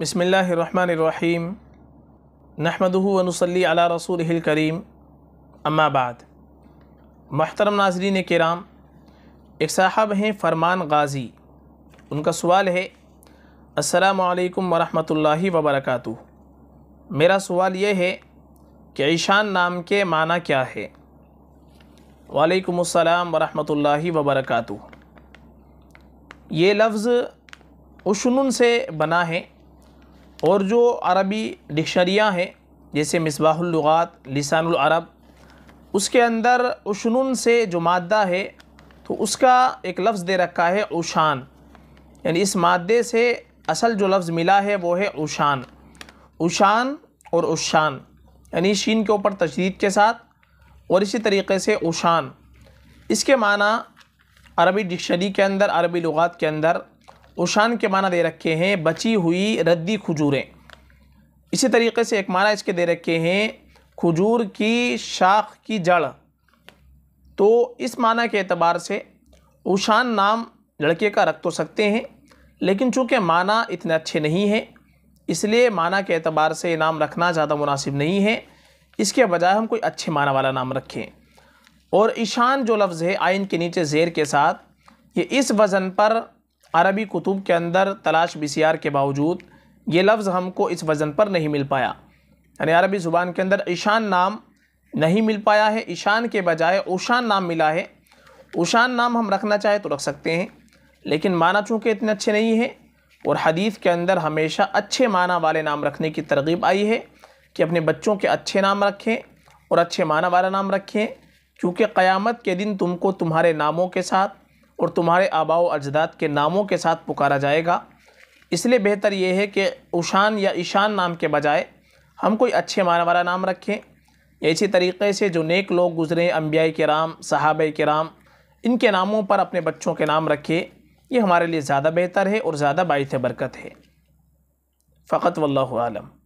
बसमीम नहमदनसली अला रसूल करीम अम्माबाद महतरम नाजरीन कराम एक साहब हैं फरमान गाज़ी उनका सवाल है असलकम वरहमल वबरक मेरा सवाल यह है कि ईशान नाम के माना क्या है वालेकुम अस्सलाम वरहमतुल्लाहि वबरकातु ये लफ्ज़ उशनुन से बना है और जो अरबी डिक्शनरियाँ हैं जैसे मिसबाहुलगात लिसानरब उसके अंदर उशनुन से जो मादा है तो उसका एक लफ्ज़ दे रखा है उशान यानी इस मादे से असल जो लफ्ज़ मिला है वो है उशान उशान और उशान यानी शीन के ऊपर तशदीद के साथ और इसी तरीके से उशान इसके माना अरबी डिक्शनरी के अंदर अरबी लगात के अंदर उशान के माना दे रखे हैं बची हुई रद्दी खजूरें इसी तरीके से एक माना इसके दे रखे हैं खजूर की शाख की जड़ तो इस माना के अतबार से उशान नाम लड़के का रख तो सकते हैं लेकिन चूँकि माना इतने अच्छे नहीं हैं इसलिए माना के अतबार से नाम रखना ज़्यादा मुनासिब नहीं है इसके बजाय हम कोई अच्छे माना वाला नाम रखें और ईशान जो लफ्ज़ है आइन के नीचे ज़ेर के साथ ये इस वज़न पर अरबी कुतुब के अंदर तलाश बसियार के बावजूद ये लफ्ज़ हमको इस वज़न पर नहीं मिल पाया यानी अरबी ज़ुबान के अंदर ईशान नाम नहीं मिल पाया है ईशान के बजाय उशान नाम मिला है उशान नाम हम रखना चाहें तो रख सकते हैं लेकिन माना चूँकि इतने अच्छे नहीं हैं और हदीस के अंदर हमेशा अच्छे माना वाले नाम रखने की तरगीब आई है कि अपने बच्चों के अच्छे नाम रखें और अच्छे माना वाला नाम रखें क्योंकि क़यामत के दिन तुमको तुम्हारे नामों के साथ और तुम्हारे आबाओ अजदाद के नामों के साथ पुकारा जाएगा इसलिए बेहतर यह है कि उशान या ईशान नाम के बजाय हम कोई अच्छे माना वाला नाम रखें इसी तरीके से जो नेक लोग गुज़रे अम्बियाई के राम साहब राम इनके नामों पर अपने बच्चों के नाम रखे ये हमारे लिए ज़्यादा बेहतर है और ज़्यादा बायस बरकत है फ़कत वल्लम